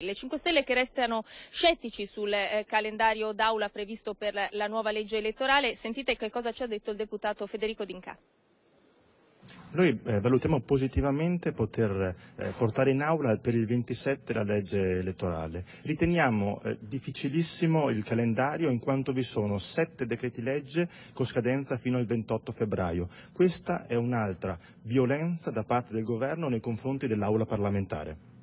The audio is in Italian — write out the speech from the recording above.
Le 5 Stelle che restano scettici sul eh, calendario d'aula previsto per la, nuova legge elettorale, sentite che cosa ci ha detto il deputato Federico D'Inca. Noi eh, valutiamo positivamente poter eh, portare in aula per il 27 la legge elettorale. Riteniamo eh, difficilissimo il calendario in quanto vi sono sette decreti legge con scadenza fino al 28 febbraio. Questa è un'altra violenza da parte del governo nei confronti dell'aula parlamentare.